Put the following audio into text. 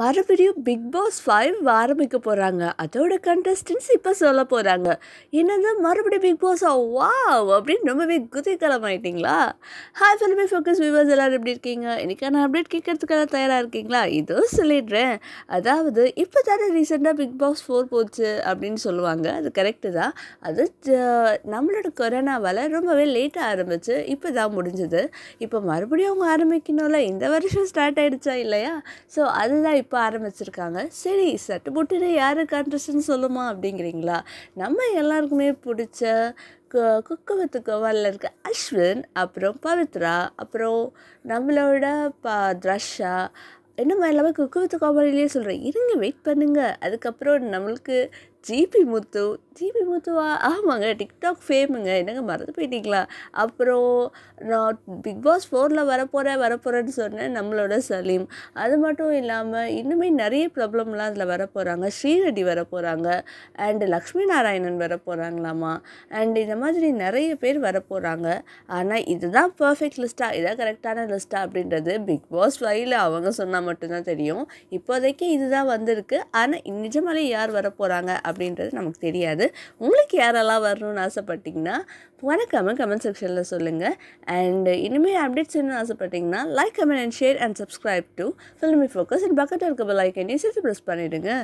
மறுபடியும் big Boss five ஆரம்பிக்க போகிறாங்க அதோட கண்டஸ்டன்ஸ் இப்போ சொல்ல போகிறாங்க என்னது மறுபடியும் பிக் பாஸா வா அப்படின்னு ரொம்பவே குதிக்கலமாயிட்டிங்களா ஹாய் ஃபிலிமே ஃபோக்கஸ் வியூவர்ஸ் எல்லோரும் எப்படி இருக்கீங்க நான் அப்டேட் கேட்கறதுக்காக தயாராக இருக்கீங்களா இதோ சொல்லிடுறேன் அதாவது இப்போ தானே ரீசெண்டாக பிக் பாஸ் ஃபோர் போச்சு அப்படின்னு சொல்லுவாங்க அது கரெக்டு தான் அது நம்மளோட கொரோனாவால் ரொம்பவே லேட்டாக ஆரம்பிச்சு இப்போ தான் முடிஞ்சது இப்போ மறுபடியும் அவங்க ஆரம்பிக்கணும்ல இந்த வருஷம் ஸ்டார்ட் ஆகிடுச்சா இல்லையா ஸோ அதுதான் இப்போ ஆரம்பிச்சிருக்காங்க சரி சட்டு புட்டுன்னு யார் கான்ட்ரஸ்ட்னு சொல்லுமா அப்படிங்கிறீங்களா நம்ம எல்லாருக்குமே பிடிச்ச குக்கு வித்து கோவாலில் இருக்க அஸ்வின் அப்புறம் பவித்ரா அப்புறம் நம்மளோட ப த்ரஷா என்னம்மா எல்லாமே குக்கு வித்து கோபாலிலே சொல்கிறேன் இருங்க வெயிட் பண்ணுங்கள் அதுக்கப்புறம் நம்மளுக்கு ஜிபி முத்து ஜிபி முத்துவா ஆமாங்க டிக்டாக் ஃபேமுங்க என்னங்க மறந்து போயிட்டீங்களா அப்புறம் நான் பிக் பாஸ் ஃபோரில் வரப்போகிறேன் வரப்போகிறேன்னு சொன்னேன் நம்மளோட சலீம் அது மட்டும் இல்லாமல் இன்னுமே நிறைய ப்ராப்ளம்லாம் அதில் வரப்போகிறாங்க ஸ்ரீரெட்டி வரப்போகிறாங்க அண்டு லக்ஷ்மி நாராயணன் வரப்போகிறாங்களாமா அண்ட் இந்த மாதிரி நிறைய பேர் வரப்போகிறாங்க ஆனால் இதுதான் பர்ஃபெக்ட் லிஸ்ட்டாக இதான் கரெக்டான லிஸ்ட்டாக அப்படின்றது பிக் பாஸ் வழியில் அவங்க சொன்னால் மட்டும்தான் தெரியும் இப்போதைக்கு இதுதான் வந்திருக்கு ஆனால் நிஜமாலே யார் வரப்போகிறாங்க அப்படின்றது நமக்கு தெரியாது வந்து உங்களுக்கு யாரெல்லாம் வரணும்னு ஆசைப்பட்டிங்கன்னா வணக்கம் கமெண்ட் செக்ஷனில் சொல்லுங்கள் அண்ட் இனிமேல் அப்டேட்ஸ் வேணும்னு ஆசைப்பட்டிங்கன்னா like comment and share and subscribe to Filmy Focus and பக்கத்தில் இருக்கிற லைக் அண்ட் சேர்த்து ப்ரெஸ் பண்ணிவிடுங்க